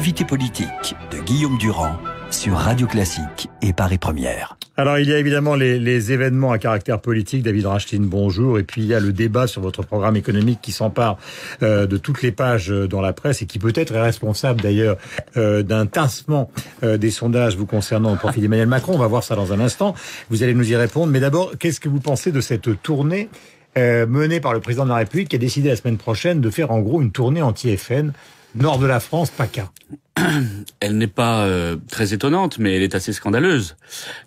L'invité politique de Guillaume Durand sur Radio Classique et Paris Première. Alors il y a évidemment les, événements à caractère politique, David Rachetine, bonjour, et puis il y a le débat sur votre programme économique qui s'empare euh, de toutes les pages euh, dans la presse et qui peut-être est responsable d'ailleurs euh, d'un tassement des sondages vous concernant au profit d'Emmanuel Macron. On va voir ça dans un instant. Vous allez nous y répondre. Mais d'abord, qu'est-ce que vous pensez de cette tournée menée par le président de la République qui a décidé la semaine prochaine de faire en gros une tournée anti-FN nord de la France, PACA. elle n'est pas euh, très étonnante, mais elle est assez scandaleuse,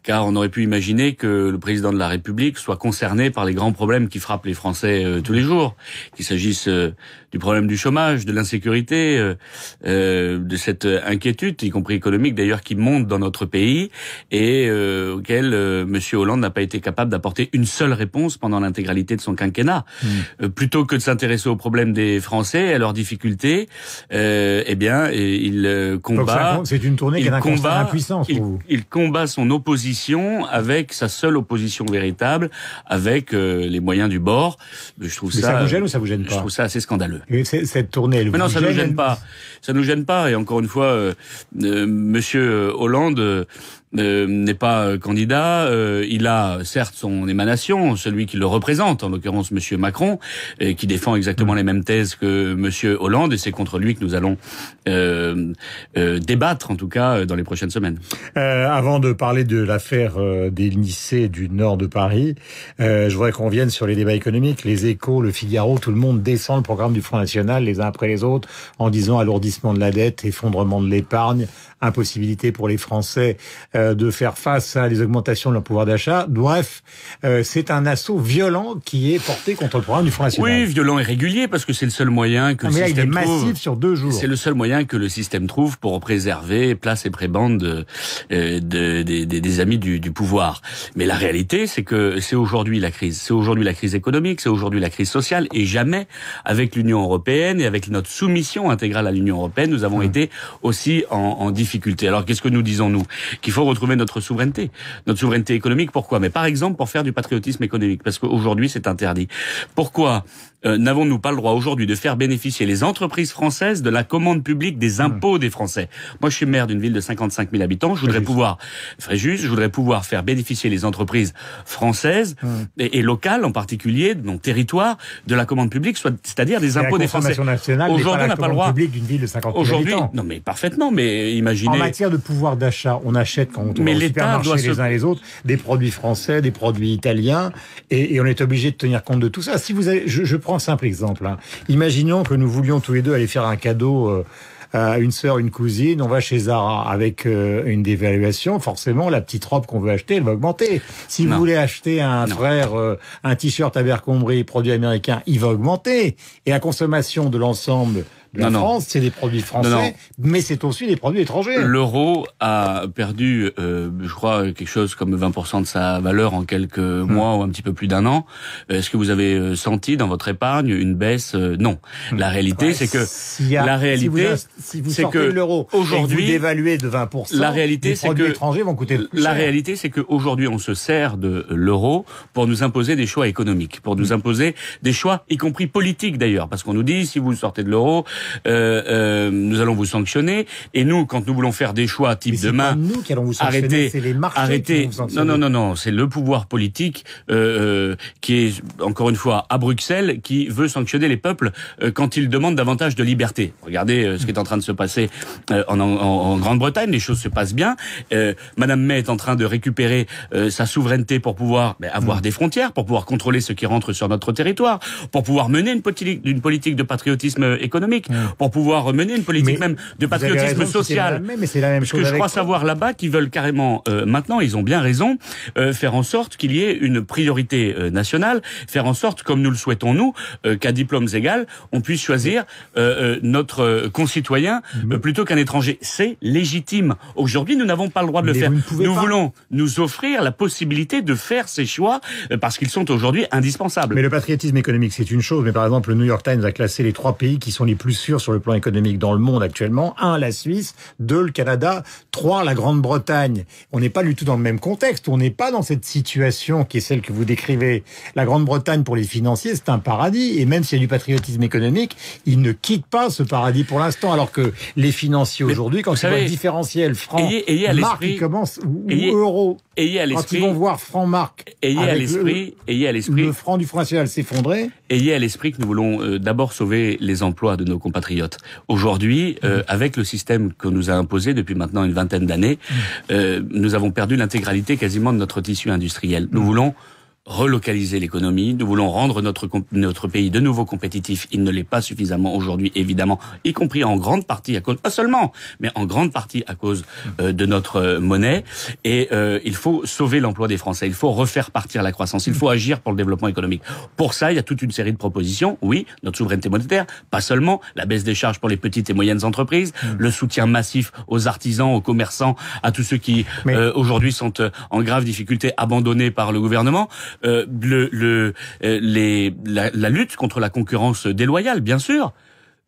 car on aurait pu imaginer que le président de la République soit concerné par les grands problèmes qui frappent les Français euh, tous les jours, qu'il s'agisse euh, du problème du chômage, de l'insécurité, de cette inquiétude, y compris économique d'ailleurs, qui monte dans notre pays et auquel Monsieur Hollande n'a pas été capable d'apporter une seule réponse pendant l'intégralité de son quinquennat. Mmh. plutôt que de s'intéresser aux problèmes des Français, à leurs difficultés, eh bien, il euh, combat. C'est une tournée qui a un combat, pour il, vous. Il combat son opposition avec sa seule opposition véritable, avec euh, les moyens du bord. Je trouve Mais ça. Ça vous gêne ou ça vous gêne pas Je trouve ça assez scandaleux. Mais cette tournée, elle vous Mais non, ça ne nous gêne pas. Ça nous gêne pas. Et encore une fois, euh, Monsieur Hollande euh, n'est pas euh, candidat. Euh, il a certes son émanation, celui qui le représente, en l'occurrence Monsieur Macron, et qui défend exactement les mêmes thèses que Monsieur Hollande, et c'est contre lui que nous allons débattre, en tout cas, dans les prochaines semaines. avant de parler de l'affaire des lycées du nord de Paris, je voudrais qu'on vienne sur les débats économiques. Les Échos, Le Figaro, tout le monde descend le programme du Front National les uns après les autres en disant alourdissement de la dette, effondrement de l'épargne, impossibilité pour les Français. Euh, de faire face à les augmentations de leur pouvoir d'achat. Bref, euh, c'est un assaut violent qui est porté contre le programme du Front National. Oui, violent et régulier parce que c'est le seul moyen que le ah, système trouve. sur deux jours. C'est le seul moyen que le système trouve pour préserver place et prébande euh, des, amis du, pouvoir. Mais la réalité, c'est que c'est aujourd'hui la crise. C'est aujourd'hui la crise économique, c'est aujourd'hui la crise sociale et jamais avec l'Union européenne et avec notre soumission intégrale à l'Union européenne, nous avons hum. été aussi en, en difficulté. Alors qu'est-ce que nous disons nous Qu'il faut trouver notre souveraineté, notre souveraineté économique. Pourquoi Mais par exemple pour faire du patriotisme économique, parce qu'aujourd'hui c'est interdit. Pourquoi euh, n'avons-nous pas le droit aujourd'hui de faire bénéficier les entreprises françaises de la commande publique des hmm. impôts des Français Moi, je suis maire d'une ville de 55 000 habitants. Je voudrais pouvoir, Fréjus, je voudrais pouvoir faire bénéficier les entreprises françaises hmm. et, locales en particulier, de mon territoire, de la commande publique, soit c'est-à-dire des impôts des Français. Aujourd'hui, on n'a pas le droit. d'une ville de 50 Aujourd'hui, non, mais parfaitement. Mais imaginez. En matière de pouvoir d'achat, on achète quand on mais les uns les autres des produits français, des produits italiens, et, on est obligé de tenir compte de tout ça. Si vous avez, je, je un simple exemple. Hein. Imaginons que nous voulions tous les deux aller faire un cadeau. Euh, à une sœur, une cousine, on va chez Zara avec euh, une dévaluation. Forcément, la petite robe qu'on veut acheter, elle va augmenter. Si vous voulez acheter à un frère euh, un t-shirt Abercrombie, produit américain, il va augmenter. Et la consommation de l'ensemble non, la France, c'est des produits français, mais c'est aussi des produits étrangers. L'euro a perdu, euh, je crois, quelque chose comme 20% de sa valeur en quelques hmm. mois ou un petit peu plus d'un an. Euh, est-ce que vous avez euh, senti dans votre épargne une baisse Non. Hmm. La réalité, c'est que la réalité, si que l'euro aujourd'hui dévalué de 20%, la réalité, c'est que étrangers vont coûter La réalité, c'est qu'aujourd'hui, on se sert de l'euro pour nous imposer des choix économiques, pour nous hmm. imposer des choix, y compris politiques d'ailleurs, parce qu'on nous dit si vous sortez de l'euro, euh, euh, nous allons vous sanctionner. Et nous, quand nous voulons faire des choix type demain, nous qui allons vous sanctionner, c'est les marchés Qui vont vous Non, non, non, non, c'est le pouvoir politique euh, euh, qui est encore une fois à Bruxelles qui veut sanctionner les peuples euh, quand ils demandent davantage de liberté. Regardez ce qui est en train de se passer en, Grande-Bretagne, les choses se passent bien. Madame May est en train de récupérer sa souveraineté pour pouvoir ben, avoir mm. des frontières, pour pouvoir contrôler ce qui rentre sur notre territoire, pour pouvoir mener une, politique de patriotisme économique. Mm. pour pouvoir mener une politique même de patriotisme social. Même, mais c'est la même que je crois savoir là-bas qu'ils veulent carrément euh, maintenant, ils ont bien raison, euh, faire en sorte qu'il y ait une priorité euh, nationale, faire en sorte, comme nous le souhaitons nous, qu'à diplômes égales, on puisse choisir notre concitoyen plutôt qu'un étranger. C'est légitime. Aujourd'hui, nous n'avons pas le droit de le faire. Nous voulons nous offrir la possibilité de faire ces choix parce qu'ils sont aujourd'hui indispensables. Mais le patriotisme économique, c'est une chose. Mais par exemple, le New York Times a classé les trois pays qui sont les plus sur le plan économique dans le monde actuellement. Un, la Suisse. Deux, le Canada. Trois, la Grande-Bretagne. On n'est pas du tout dans le même contexte. On n'est pas dans cette situation qui est celle que vous décrivez. La Grande-Bretagne, pour les financiers, c'est un paradis. Et même s'il y a du patriotisme économique, ils ne quittent pas ce paradis pour l'instant. Alors que les financiers aujourd'hui, quand ils ont le différentiel franc, marque, ils commencent, ou euro. Quand ils vont voir franc marque. Ayez à Le franc du Front national s'effondrer ayez à l'esprit que nous voulons euh, d'abord sauver les emplois de nos compatriotes. Aujourd'hui, euh, mhm. avec le système que nous a imposé depuis maintenant une vingtaine d'années, mhm. euh, nous avons perdu l'intégralité quasiment de notre tissu industriel. Nous mhm. voulons relocaliser l'économie, nous voulons rendre notre, notre pays de nouveau compétitif. Il ne l'est pas suffisamment aujourd'hui, évidemment, y compris en grande partie à cause, pas seulement, mais en grande partie à cause euh, de notre euh, monnaie. Et euh, il faut sauver l'emploi des Français, il faut refaire partir la croissance, il faut agir pour le développement économique. Pour ça, il y a toute une série de propositions. Oui, notre souveraineté monétaire, pas seulement, la baisse des charges pour les petites et moyennes entreprises, hmm. le soutien massif aux artisans, aux commerçants, à tous ceux qui aujourd'hui sont en grave difficulté, abandonnés par le gouvernement euh, le, le, euh, les, la, la lutte contre la concurrence déloyale, bien sûr.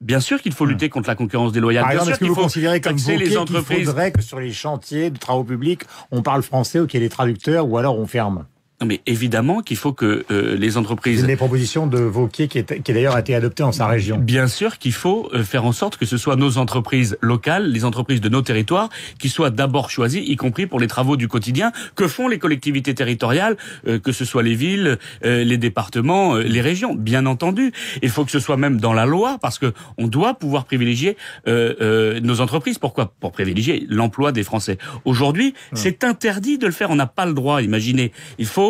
Bien sûr qu'il faut hmm. lutter contre la concurrence déloyale. Par est-ce que vous considérez comme Wauquiez les entreprises. faudrait que sur les chantiers de travaux publics, on parle français ou qu'il y ait des traducteurs ou alors on ferme non, mais évidemment qu'il faut que euh, les entreprises. C'est propositions de Vauquier qui, est, qui a été adoptée en sa région. Bien sûr qu'il faut euh, faire en sorte que ce soit nos entreprises locales, les entreprises de nos territoires, qui soient d'abord choisies, y compris pour les travaux du quotidien que font les collectivités territoriales, euh, que ce soit les villes, les départements, les régions. Bien entendu, il faut que ce soit même dans la loi, parce que on doit pouvoir privilégier nos entreprises. Pourquoi Pour privilégier l'emploi des Français. Aujourd'hui, hum. c'est interdit de le faire. On n'a pas le droit. Imaginez, il faut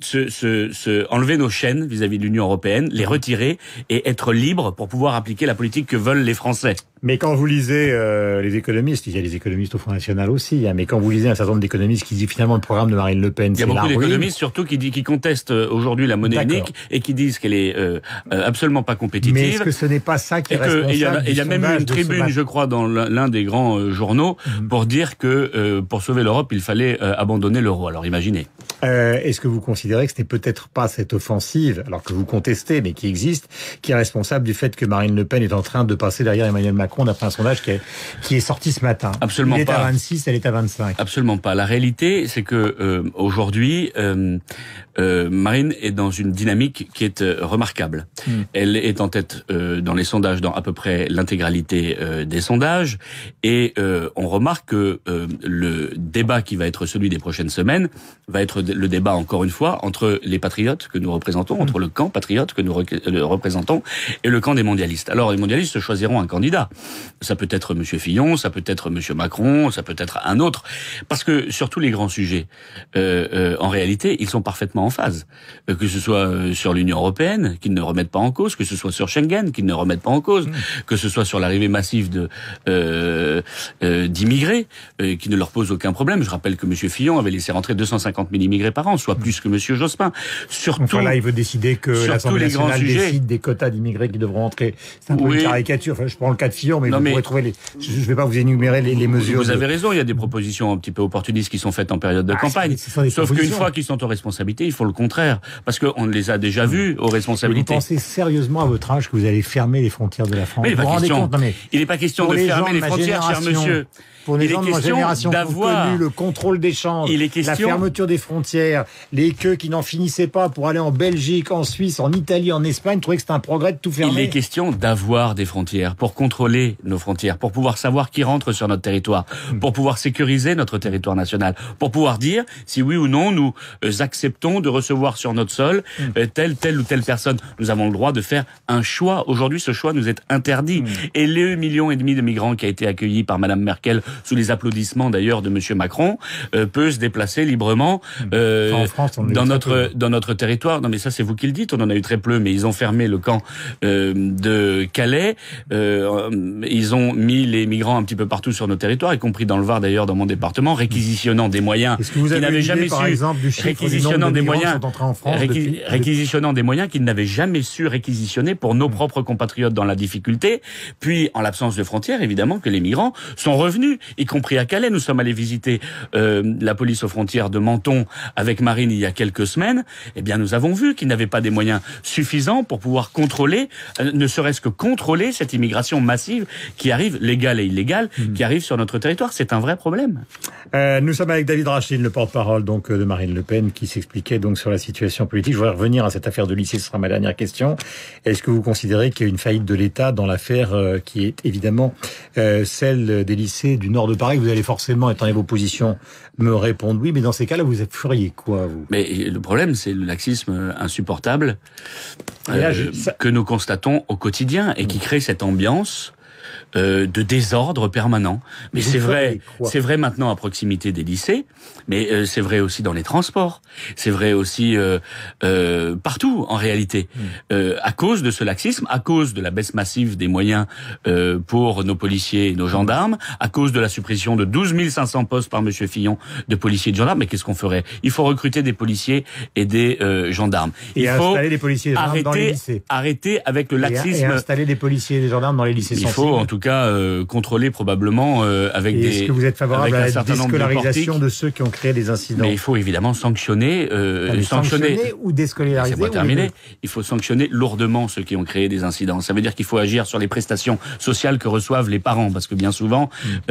se, enlever nos chaînes vis-à-vis de l'Union européenne, les retirer et être libre pour pouvoir appliquer la politique que veulent les Français. Mais quand vous lisez euh, les économistes, il y a les économistes au Front National aussi, hein, mais quand vous lisez un certain nombre d'économistes qui disent finalement le programme de Marine Le Pen, c'est il y a beaucoup d'économistes surtout qui, dit, qui contestent euh, aujourd'hui la monnaie unique et qui disent qu'elle est euh, absolument pas compétitive. Mais est-ce que ce n'est pas ça qui est responsable Il y a, même eu une tribune, je crois, dans l'un des grands journaux mhm. pour dire que pour sauver l'Europe, il fallait abandonner l'euro. Alors imaginez. Euh, est-ce que vous considérez que ce n'est peut-être pas cette offensive, alors que vous contestez, mais qui existe, qui est responsable du fait que Marine Le Pen est en train de passer derrière Emmanuel Macron d'après un sondage qui est, qui est sorti ce matin Absolument pas. Elle est à 26, elle est à 25. Absolument pas. La réalité, c'est que euh, aujourd'hui, euh, Marine est dans une dynamique qui est remarquable. Hmm. Elle est en tête dans les sondages, dans à peu près l'intégralité des sondages, et on remarque que le débat qui va être celui des prochaines semaines va être le débat, encore une fois, entre les patriotes que nous représentons, entre le camp patriote que nous euh, représentons et le camp des mondialistes. Alors, les mondialistes choisiront un candidat. Ça peut être M. Fillon, ça peut être M. Macron, ça peut être un autre. Parce que sur tous les grands sujets, euh, euh en réalité, ils sont parfaitement en phase. Euh, que ce soit sur l'Union européenne, qu'ils ne remettent pas en cause, que ce soit sur Schengen, qu'ils ne remettent pas en cause, mmh. que ce soit sur l'arrivée massive de d'immigrés, qui ne leur pose aucun problème. Je rappelle que M. Fillon avait laissé rentrer 250 000 immigrés par soit plus que Monsieur Jospin. Surtout, là, il veut décider que l'Assemblée nationale décide des quotas d'immigrés qui devront entrer. C'est un peu une caricature. Enfin, je prends le cas de Fillon, mais vous mais... trouver les... Je ne vais pas vous énumérer les, mesures. Vous avez raison, il y a des propositions un petit peu opportunistes qui sont faites en période de ah, campagne. Sauf qu'une fois qu'ils sont aux responsabilités, il faut le contraire. Parce qu'on les a déjà mmh. vus aux responsabilités. Vous pensez sérieusement à votre âge que vous allez fermer les frontières de la France mais Il n'est pas, question... pas question de fermer les frontières, cher monsieur pour les gens de ma génération connu le contrôle des champs, la fermeture des frontières, les queues qui n'en finissaient pas pour aller en Belgique, en Suisse, en Italie, en Espagne, trouvaient que c'était un progrès de tout fermer. Il est question d'avoir des frontières pour contrôler nos frontières, pour pouvoir savoir qui rentre sur notre territoire, hmm. pour pouvoir sécuriser notre territoire national, pour pouvoir dire si oui ou non nous euh, acceptons de recevoir sur notre sol hmm. euh, telle, telle ou telle personne. Nous avons le droit de faire un choix. Aujourd'hui, ce choix nous est interdit. Hmm. Et le million et demi de migrants qui a été accueillis par Madame Merkel sous les applaudissements d'ailleurs de Monsieur Macron, euh, peut se déplacer librement mmh. euh, dans notre dans notre territoire. Non, mais ça c'est vous qui le dites. On en a eu très peu, mais ils ont fermé le camp euh, de Calais. ils ont mis les migrants un petit peu partout sur nos territoires, y compris dans le Var d'ailleurs, dans mon département, mmh. réquisitionnant des moyens qu'ils n'avaient jamais su, réquisitionnant des, moyens, réquisitionnant des moyens qu'ils n'avaient jamais su réquisitionner pour nos mmh. propres compatriotes dans la difficulté. Puis, en l'absence de frontières, évidemment que les migrants sont revenus y compris à Calais. Nous sommes allés visiter euh, la police aux frontières de Menton avec Marine il y a quelques semaines. Eh bien, nous avons vu qu'ils n'avaient pas des moyens suffisants pour pouvoir contrôler, euh, ne serait-ce que contrôler cette immigration massive qui arrive, légale et illégale, mhm. qui arrive sur notre territoire. C'est un vrai problème. Euh, nous sommes avec David Rachid, le porte-parole donc euh, de Marine Le Pen, qui s'expliquait donc sur la situation politique. Je voudrais revenir à cette affaire de lycée. Ce sera ma dernière question. Est-ce que vous considérez qu'il y a une faillite de l'État dans l'affaire qui est évidemment celle des lycées du nord de Paris, vous allez forcément, étant vos positions, me répondre oui, mais dans ces cas-là, vous êtes furieux, quoi, vous Mais le problème, c'est le laxisme insupportable euh, que nous constatons au quotidien et qui crée cette ambiance euh, de désordre permanent. Mais c'est vrai, c'est vrai maintenant à proximité des lycées, mais euh, c'est vrai aussi dans les transports, c'est vrai aussi euh, partout en réalité, hmm. à cause de ce laxisme, à cause de la baisse massive des moyens pour nos policiers et nos gendarmes, à cause de la suppression de 12 500 postes par M. Fillon de policiers et de gendarmes. Mais qu'est-ce qu'on ferait Il faut recruter des policiers et des gendarmes. Il faut policiers et arrêter, Arrêter avec le laxisme. installer des policiers et des gendarmes dans les lycées. Il faut en tout tout cas euh, contrôlé probablement euh, avec des. Est-ce que vous êtes favorable à la déscolarisation de, ceux qui ont créé des incidents Mais il faut évidemment sanctionner, euh, ah, sanctionner, ou déscolariser. C'est terminé. Il faut sanctionner lourdement ceux qui ont créé des incidents. Ça veut dire qu'il faut agir sur les prestations sociales que reçoivent les parents, parce que bien souvent mm.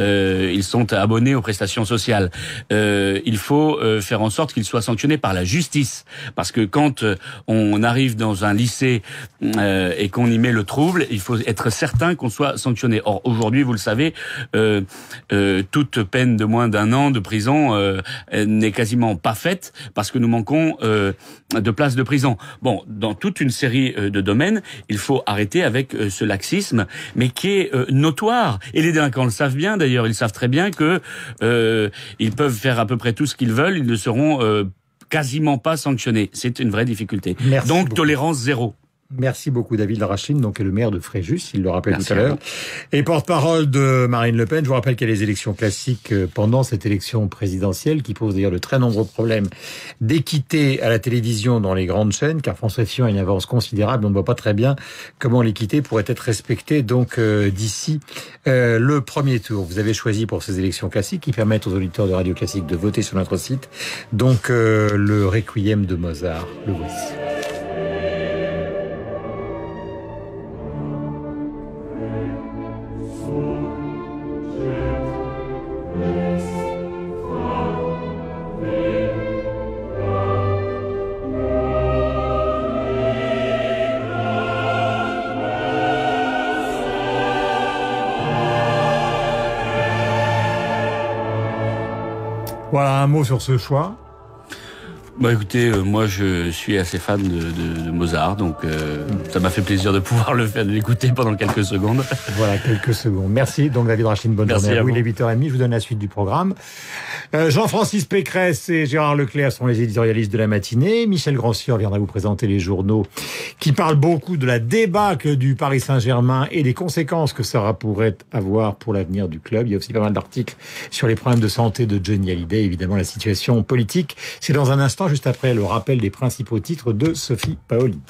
ils sont abonnés aux prestations sociales. il faut faire en sorte qu'ils soient sanctionnés par la justice, parce que quand on arrive dans un lycée et qu'on y met le trouble, il faut être certain qu'on soit sanctionné. Or, aujourd'hui, vous le savez, euh, euh, toute peine de moins d'un an de prison euh, n'est quasiment pas faite parce que nous manquons de places de prison. Bon, dans toute une série de domaines, il faut arrêter avec ce laxisme, mais qui est notoire. Et les délinquants le savent bien, d'ailleurs, ils savent très bien que ils peuvent faire à peu près tout ce qu'ils veulent, ils ne seront quasiment pas sanctionnés. C'est une vraie difficulté. Donc, tolérance zéro. Merci beaucoup David Rachine, donc est le maire de Fréjus, il le rappelle tout à l'heure, et porte-parole de Marine Le Pen. Je vous rappelle qu'il y a les élections classiques euh, pendant cette élection présidentielle qui pose d'ailleurs de très nombreux problèmes d'équité à la télévision dans les grandes chaînes, car François Fillon a une avance considérable. On ne voit pas très bien comment l'équité pourrait être respectée donc euh, d'ici euh, le premier tour. Vous avez choisi pour ces élections classiques qui permettent aux auditeurs de Radio Classique de voter sur notre site, donc le Requiem de Mozart. Le voici. Voilà un mot sur ce choix. Bah, écoutez, euh, moi je suis assez fan de, Mozart, donc euh, ça m'a fait plaisir de pouvoir le faire, de l'écouter pendant quelques secondes. Voilà, quelques secondes. Merci donc David Rachid, bonne journée. À vous. il est 8h30, je vous donne la suite du programme. Euh, Jean-Francis Pécresse et Gérard Leclerc sont les éditorialistes de la matinée. Michel Grandsieur viendra vous présenter les journaux qui parlent beaucoup de la débâcle du Paris Saint-Germain et des conséquences que ça pourrait avoir pour l'avenir du club. Il y a aussi pas mal d'articles sur les problèmes de santé de Johnny Hallyday, évidemment la situation politique. C'est dans un instant, juste après le rappel des principaux titres de Sophie Paoli.